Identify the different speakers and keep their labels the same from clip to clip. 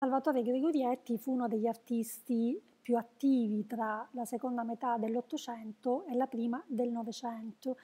Speaker 1: Salvatore Gregorietti fu uno degli artisti più attivi tra la seconda metà dell'Ottocento e la prima del Novecento.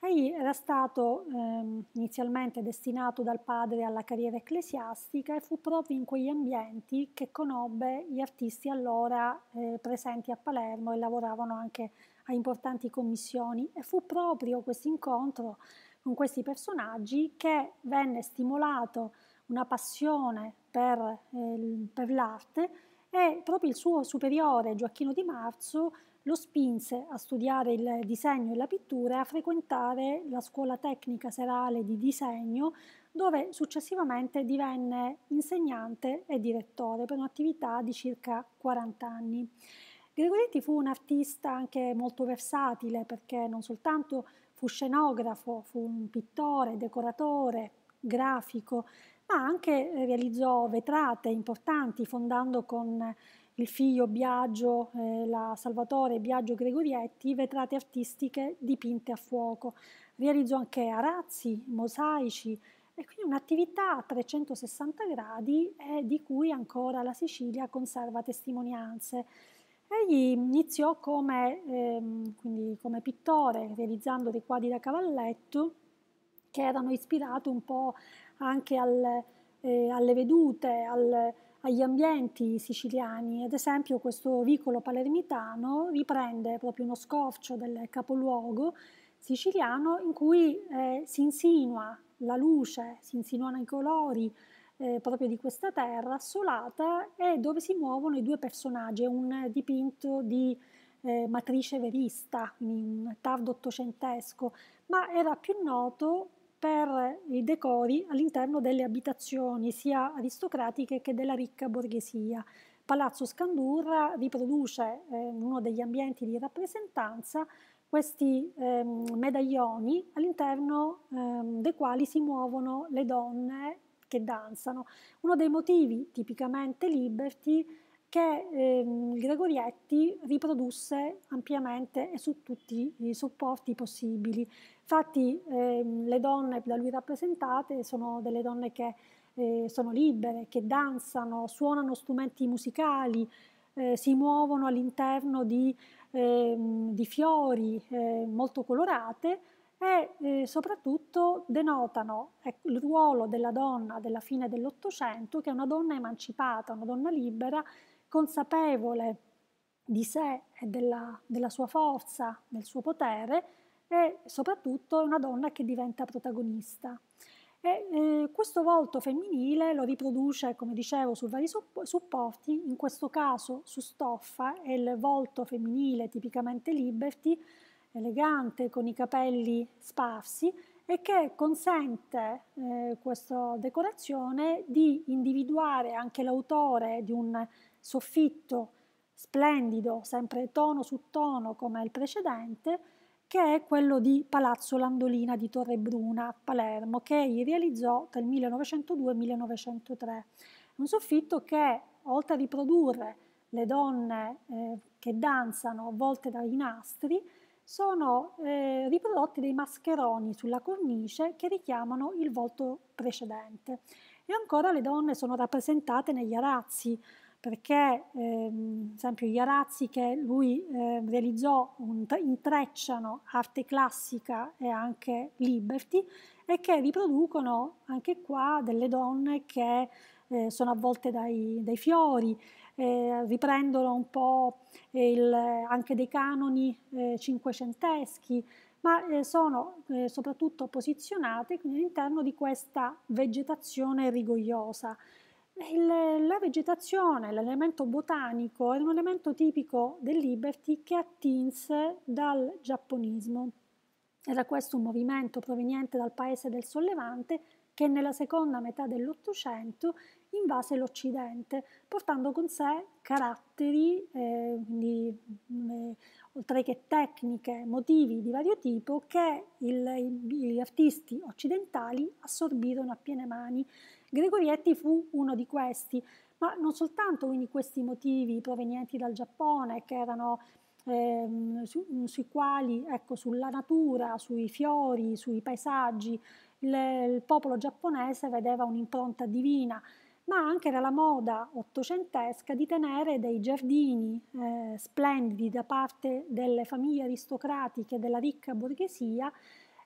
Speaker 1: Egli era stato ehm, inizialmente destinato dal padre alla carriera ecclesiastica e fu proprio in quegli ambienti che conobbe gli artisti allora eh, presenti a Palermo e lavoravano anche a importanti commissioni e fu proprio questo incontro con questi personaggi che venne stimolato una passione per, eh, per l'arte e proprio il suo superiore Gioacchino Di Marzo lo spinse a studiare il disegno e la pittura e a frequentare la scuola tecnica serale di disegno dove successivamente divenne insegnante e direttore per un'attività di circa 40 anni. Gregoretti fu un artista anche molto versatile perché non soltanto fu scenografo, fu un pittore, decoratore, grafico, ma anche eh, realizzò vetrate importanti fondando con il figlio Biagio, eh, la Salvatore Biagio Gregorietti, vetrate artistiche dipinte a fuoco. Realizzò anche arazzi, mosaici e quindi un'attività a 360 gradi eh, di cui ancora la Sicilia conserva testimonianze. Egli iniziò come, ehm, come pittore realizzando dei quadri da cavalletto che erano ispirati un po' anche al, eh, alle vedute, al, agli ambienti siciliani. Ad esempio questo vicolo palermitano riprende proprio uno scorcio del capoluogo siciliano in cui eh, si insinua la luce, si insinuano i colori eh, proprio di questa terra assolata e dove si muovono i due personaggi, è un dipinto di eh, matrice verista, quindi un tardo ottocentesco, ma era più noto per i decori all'interno delle abitazioni sia aristocratiche che della ricca borghesia. Palazzo Scandurra riproduce eh, in uno degli ambienti di rappresentanza questi eh, medaglioni all'interno eh, dei quali si muovono le donne che danzano. Uno dei motivi tipicamente liberty che ehm, Gregorietti riprodusse ampiamente e su tutti i supporti possibili. Infatti ehm, le donne da lui rappresentate sono delle donne che eh, sono libere, che danzano, suonano strumenti musicali, eh, si muovono all'interno di, ehm, di fiori eh, molto colorate e eh, soprattutto denotano ecco, il ruolo della donna della fine dell'Ottocento, che è una donna emancipata, una donna libera, consapevole di sé e della, della sua forza, del suo potere e soprattutto è una donna che diventa protagonista. E, eh, questo volto femminile lo riproduce, come dicevo, su vari supporti, in questo caso su stoffa, è il volto femminile tipicamente liberty, elegante, con i capelli sparsi e che consente eh, questa decorazione di individuare anche l'autore di un soffitto splendido, sempre tono su tono come il precedente, che è quello di Palazzo Landolina di Torre Bruna a Palermo, che egli realizzò tra il 1902 e il 1903. Un soffitto che, oltre a riprodurre le donne eh, che danzano avvolte dai nastri, sono eh, riprodotti dei mascheroni sulla cornice che richiamano il volto precedente. E ancora le donne sono rappresentate negli arazzi, perché ehm, ad esempio arazzi che lui eh, realizzò un, intrecciano arte classica e anche liberty e che riproducono anche qua delle donne che eh, sono avvolte dai, dai fiori, eh, riprendono un po' il, anche dei canoni eh, cinquecenteschi, ma eh, sono eh, soprattutto posizionate all'interno di questa vegetazione rigogliosa. Il, la vegetazione, l'elemento botanico, è un elemento tipico del Liberty che attinse dal giapponismo. Era questo un movimento proveniente dal paese del Sollevante che nella seconda metà dell'Ottocento invase l'Occidente, portando con sé caratteri, eh, quindi, eh, oltre che tecniche, motivi di vario tipo che il, gli artisti occidentali assorbirono a piene mani Gregorietti fu uno di questi, ma non soltanto quindi questi motivi provenienti dal Giappone che erano ehm, su, sui quali, ecco, sulla natura, sui fiori, sui paesaggi, le, il popolo giapponese vedeva un'impronta divina, ma anche era la moda ottocentesca di tenere dei giardini eh, splendidi da parte delle famiglie aristocratiche della ricca borghesia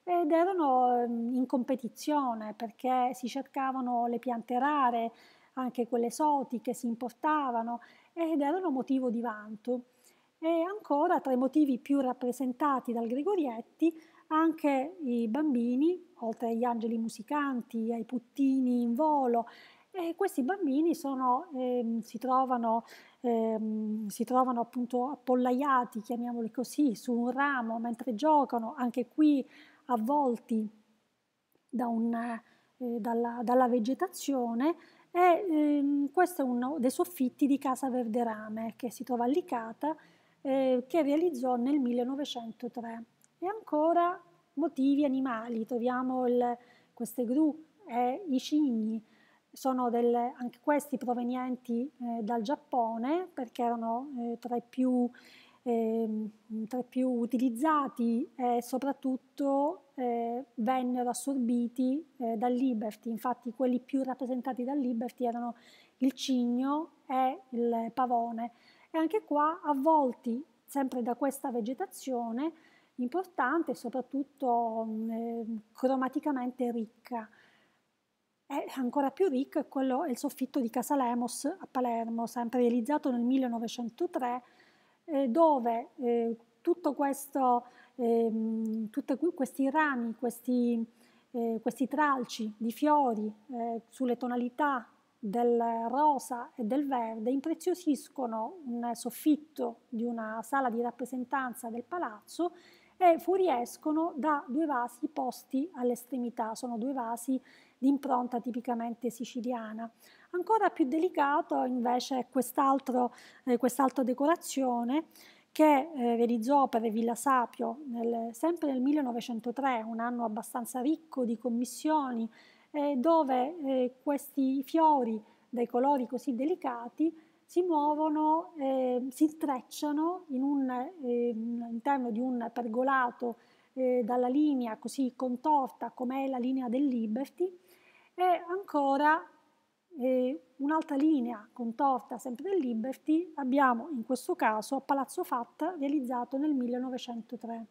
Speaker 1: ed erano mhmm, in competizione perché si cercavano le piante rare, anche quelle esotiche, si importavano ed erano motivo di vanto. E ancora tra i motivi più rappresentati dal Gregorietti, anche i bambini, oltre agli angeli musicanti, ai puttini in volo, e questi bambini sono, eh, si, trovano, eh, si, trovano, appunto appollaiati, chiamiamoli così, su un ramo mentre giocano, anche qui avvolti da una, eh, dalla, dalla, vegetazione e ehm, questo è uno dei soffitti di Casa Verderame che si trova a Licata eh, che realizzò nel 1903. E ancora motivi animali, troviamo il, queste gru e i cigni, sono delle, anche questi provenienti eh, dal Giappone perché erano eh, tra i più eh, tra i più utilizzati e eh, soprattutto eh, vennero assorbiti eh, dal Liberty, infatti quelli più rappresentati dal Liberty erano il cigno e il pavone e anche qua avvolti sempre da questa vegetazione importante e soprattutto mm, ehm, cromaticamente ricca. E ancora più ricco è quello, il soffitto di Casalemos a Palermo, sempre realizzato nel 1903 eh, dove eh, tutto questo, eh, tutti questi rami, questi, eh, questi tralci di fiori eh, sulle tonalità del rosa e del verde impreziosiscono un soffitto di una sala di rappresentanza del palazzo e fuoriescono da due vasi posti all'estremità, sono due vasi di impronta tipicamente siciliana. Ancora più delicato invece è eh, quest'altra eh, quest decorazione che eh, realizzò per Villa Sapio nel, sempre nel 1903, un anno abbastanza ricco di commissioni, eh, dove eh, questi fiori dai colori così delicati si muovono, eh, si intrecciano in un, eh, all'interno di un pergolato eh, dalla linea così contorta come è la linea del Liberty e ancora eh, un'altra linea contorta sempre del Liberty abbiamo in questo caso a Palazzo Fatta realizzato nel 1903,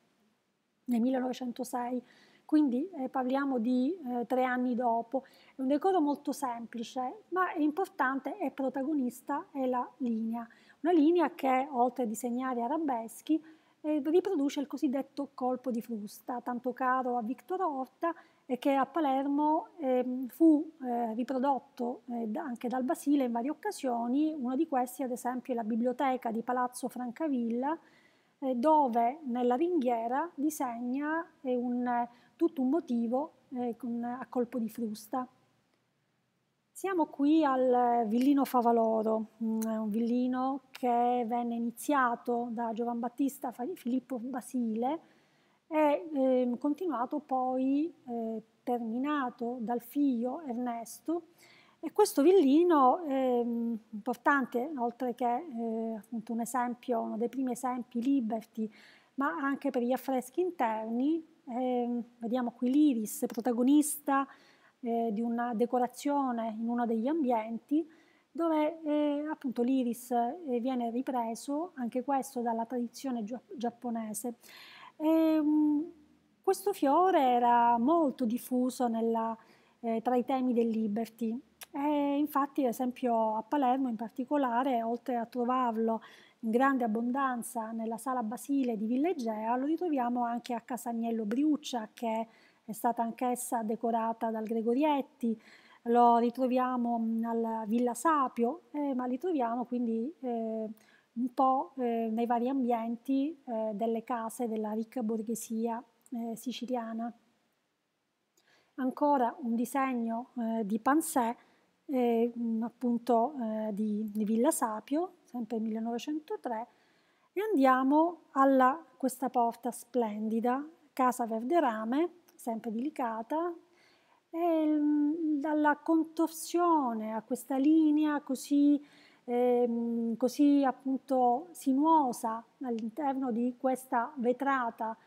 Speaker 1: nel 1906 quindi eh, parliamo di eh, tre anni dopo. È un decoro molto semplice, ma è importante e protagonista è la linea. Una linea che, oltre a disegnare arabeschi, eh, riproduce il cosiddetto colpo di frusta, tanto caro a Victor Horta, che a Palermo ehm, fu eh, riprodotto eh, anche dal Basile in varie occasioni. Una di queste, ad esempio, è la biblioteca di Palazzo Francavilla, eh, dove nella ringhiera disegna eh, un, tutto un motivo eh, con, a colpo di frusta. Siamo qui al villino Favaloro, mm, un villino che venne iniziato da Giovan Battista Filippo Basile e eh, continuato poi, eh, terminato dal figlio Ernesto, e questo villino è ehm, importante, oltre che eh, appunto un esempio, uno dei primi esempi Liberty, ma anche per gli affreschi interni. Eh, vediamo qui l'Iris, protagonista eh, di una decorazione in uno degli ambienti, dove eh, appunto l'Iris eh, viene ripreso, anche questo dalla tradizione gia giapponese. E, um, questo fiore era molto diffuso nella, eh, tra i temi del Liberty. E infatti, ad esempio, a Palermo in particolare, oltre a trovarlo in grande abbondanza nella sala Basile di Villa Egea, lo ritroviamo anche a Casagnello Briuccia, che è stata anch'essa decorata dal Gregorietti, lo ritroviamo mm, alla Villa Sapio, eh, ma li troviamo quindi eh, un po' eh, nei vari ambienti eh, delle case della ricca borghesia eh, siciliana ancora un disegno eh, di Pansè, eh, appunto eh, di, di, Villa Sapio, sempre 1903, e andiamo alla questa porta splendida, Casa Verderame, sempre delicata, e dalla contorsione a questa linea così, ehm, così appunto sinuosa all'interno di questa vetrata,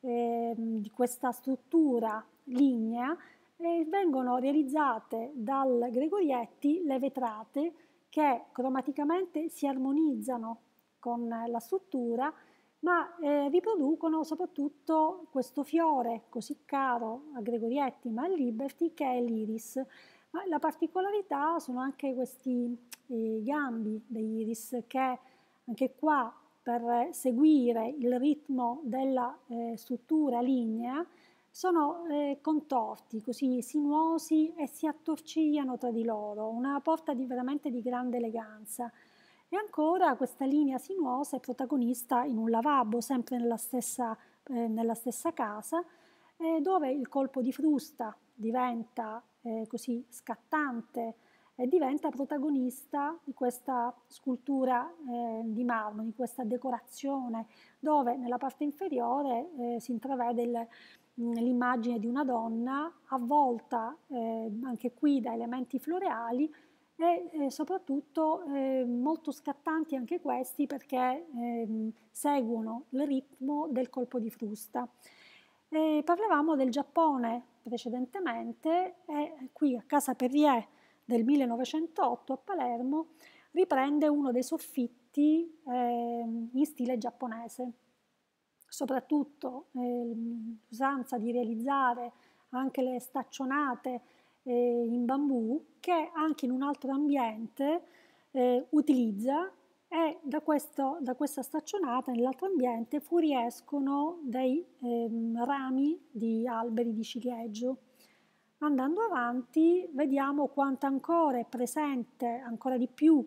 Speaker 1: ehm, di questa struttura lignea e vengono realizzate dal Gregorietti le vetrate che cromaticamente si armonizzano con la struttura ma eh, riproducono soprattutto questo fiore così caro a Gregorietti ma a Liberty che è l'iris. Ma la particolarità sono anche questi eh, gambi dell'iris che anche qua per seguire il ritmo della eh, struttura lignea sono eh, contorti, così sinuosi e si attorcigliano tra di loro, una porta di, veramente di grande eleganza. E ancora questa linea sinuosa è protagonista in un lavabo, sempre nella stessa, eh, nella stessa casa, eh, dove il colpo di frusta diventa eh, così scattante, e diventa protagonista di questa scultura eh, di marmo, di questa decorazione, dove nella parte inferiore eh, si intravede il, Mm, l'immagine di una donna avvolta eh, anche qui da elementi floreali e eh, soprattutto eh, molto scattanti anche questi perché ehm, seguono il ritmo del colpo di frusta. Eh, parlavamo del Giappone precedentemente e qui a Casa Perrier del 1908 a Palermo riprende uno dei soffitti ehm, in stile giapponese soprattutto eh, l'usanza di realizzare anche le staccionate eh, in bambù che anche in un altro ambiente eh, utilizza e da, questo, da, questa staccionata nell'altro ambiente fuoriescono dei ehm, rami di alberi di ciliegio. Andando avanti vediamo quanto ancora è presente, ancora di più,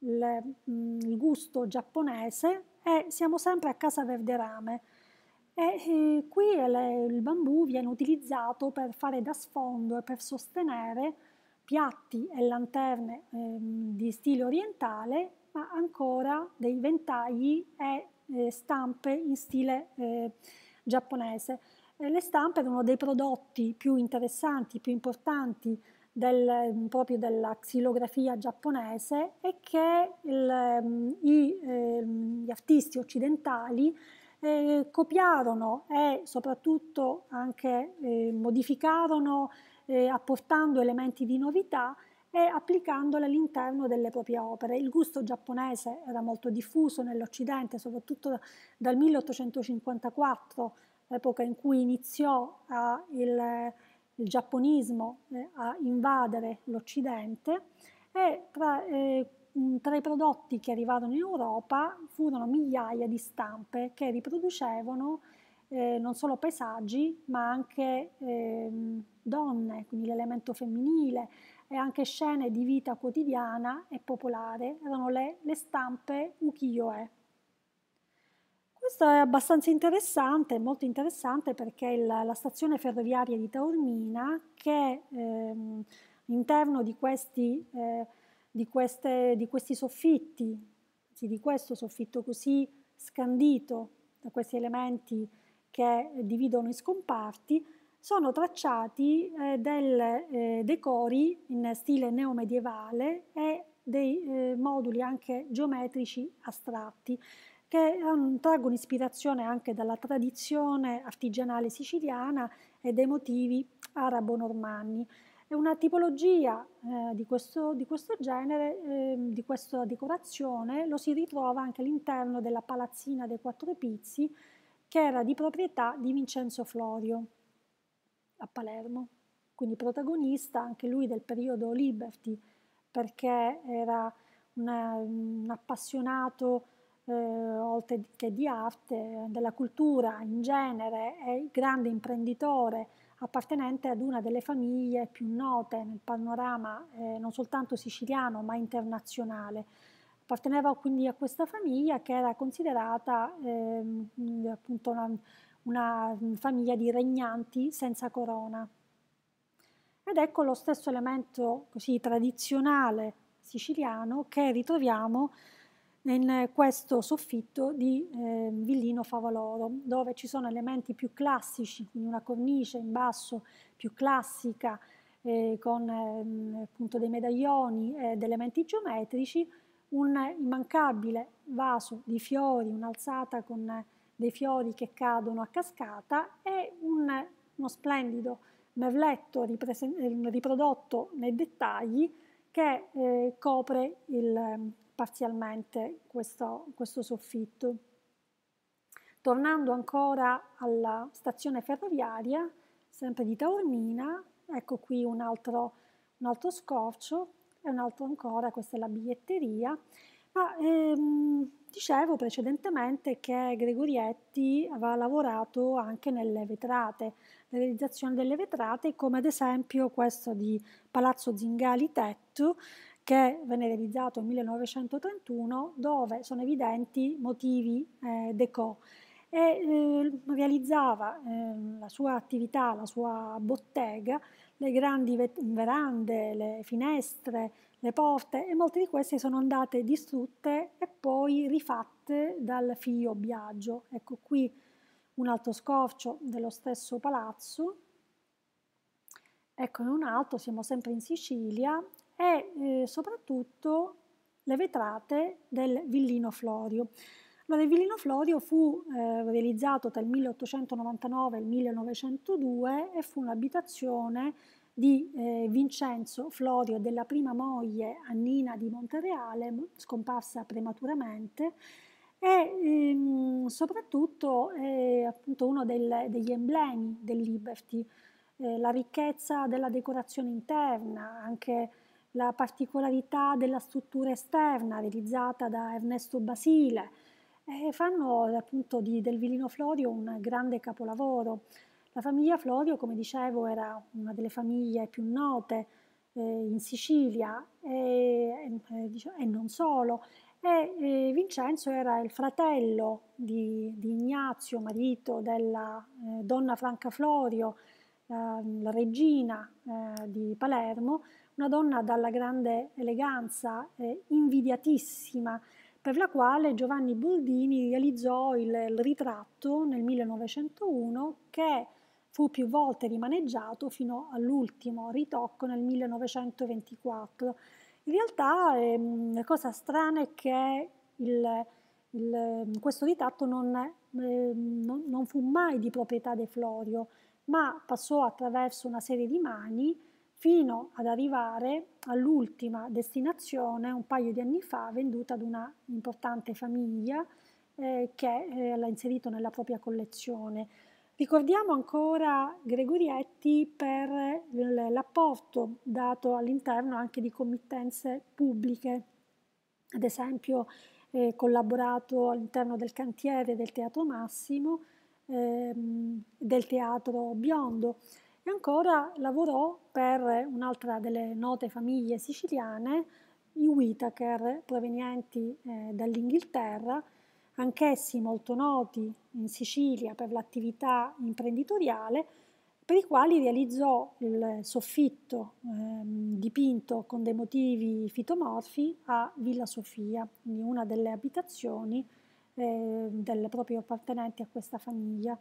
Speaker 1: il, mm, il gusto giapponese e eh, siamo sempre a Casa Verderame. E, e eh, qui le, il bambù viene utilizzato per fare da sfondo e per sostenere piatti e lanterne eh, di stile orientale, ma ancora dei ventagli e eh, stampe in stile eh, giapponese. le stampe erano dei prodotti più interessanti, più importanti del, ehm, proprio della xilografia giapponese e che il, ehm, i, ehm, gli artisti occidentali eh, copiarono e soprattutto anche eh, modificarono apportando elementi di novità e applicandole all'interno delle proprie opere. Il gusto giapponese era molto diffuso nell'Occidente, soprattutto dal 1854, epoca in cui iniziò a il, il giapponismo eh, a invadere l'Occidente e tra, eh, tra, i prodotti che arrivarono in Europa furono migliaia di stampe che riproducevano eh, non solo paesaggi ma anche ehm, donne, quindi l'elemento femminile e anche scene di vita quotidiana e popolare, erano le, le stampe ukiyo-e. Questo è abbastanza interessante, molto interessante perché il, la stazione ferroviaria di Taormina, che ehm, all'interno di, eh, di, di questi soffitti, di questo soffitto così scandito da questi elementi che dividono i scomparti, sono tracciati eh, del, eh, decori in stile neomedievale e dei eh, moduli anche geometrici astratti che traggono ispirazione anche dalla tradizione artigianale siciliana e dai motivi arabo-normanni. È una tipologia eh, di, questo, di, questo, genere, eh, di questa decorazione, lo si ritrova anche all'interno della palazzina dei Quattro Pizzi, che era di proprietà di Vincenzo Florio a Palermo, quindi protagonista anche lui del periodo Liberty, perché era una, un appassionato eh, oltre che di arte, della cultura in genere, è il grande imprenditore appartenente ad una delle famiglie più note nel panorama eh, non soltanto siciliano ma internazionale. Apparteneva quindi a questa famiglia che era considerata eh, appunto una, una famiglia di regnanti senza corona. Ed ecco lo stesso elemento così tradizionale siciliano che ritroviamo in questo soffitto di eh, Villino Favaloro, dove ci sono elementi più classici, quindi una cornice in basso più classica eh, con eh, appunto dei medaglioni ed elementi geometrici, un immancabile vaso di fiori, un'alzata con dei fiori che cadono a cascata e un, uno splendido mevletto riprodotto nei dettagli che eh, copre il parzialmente questo, questo soffitto. Tornando ancora alla stazione ferroviaria, sempre di Taormina, ecco qui un altro, un altro scorcio e un altro ancora, questa è la biglietteria. Ma ehm, dicevo precedentemente che Gregorietti aveva lavorato anche nelle vetrate, la realizzazione delle vetrate, come ad esempio questo di Palazzo Zingali Tetto, che venne realizzato nel 1931 dove sono evidenti motivi eh, déco e eh, realizzava eh, la sua attività, la sua bottega, le grandi verande, le finestre, le porte e molte di queste sono andate distrutte e poi rifatte dal figlio Biagio. Ecco qui un altro scorcio dello stesso palazzo. Ecco, un altro siamo sempre in Sicilia e eh, soprattutto le vetrate del Villino Florio. Allora, il Villino Florio fu eh, realizzato tra il 1899 e il 1902 e fu un'abitazione di eh, Vincenzo Florio e della prima moglie Annina di Montereale, scomparsa prematuramente, e ehm, soprattutto è eh, appunto uno del, degli emblemi del Liberty, eh, la ricchezza della decorazione interna, anche la particolarità della struttura esterna realizzata da Ernesto Basile e fanno appunto di, del villino Florio un grande capolavoro. La famiglia Florio, come dicevo, era una delle famiglie più note eh, in Sicilia e, e, eh, e, non solo. E, e, eh, Vincenzo era il fratello di, di Ignazio, marito della eh, donna Franca Florio, eh, la regina eh, di Palermo, una donna dalla grande eleganza, eh, invidiatissima, per la quale Giovanni Boldini realizzò il, il ritratto nel 1901 che fu più volte rimaneggiato fino all'ultimo ritocco nel 1924. In realtà ehm, la cosa strana è che il, il, questo ritratto non, ehm, non, non fu mai di proprietà di Florio, ma passò attraverso una serie di mani fino ad arrivare all'ultima destinazione un paio di anni fa venduta ad una importante famiglia eh, che eh, l'ha inserito nella propria collezione. Ricordiamo ancora Gregorietti per l'apporto dato all'interno anche di committenze pubbliche, ad esempio eh, collaborato all'interno del cantiere del Teatro Massimo, ehm, del Teatro Biondo. E ancora lavorò per un'altra delle note famiglie siciliane, i Whitaker, provenienti eh, dall'Inghilterra, anch'essi molto noti in Sicilia per l'attività imprenditoriale, per i quali realizzò il soffitto eh, dipinto con dei motivi fitomorfi a Villa Sofia, in una delle abitazioni eh, del proprio appartenente a questa famiglia.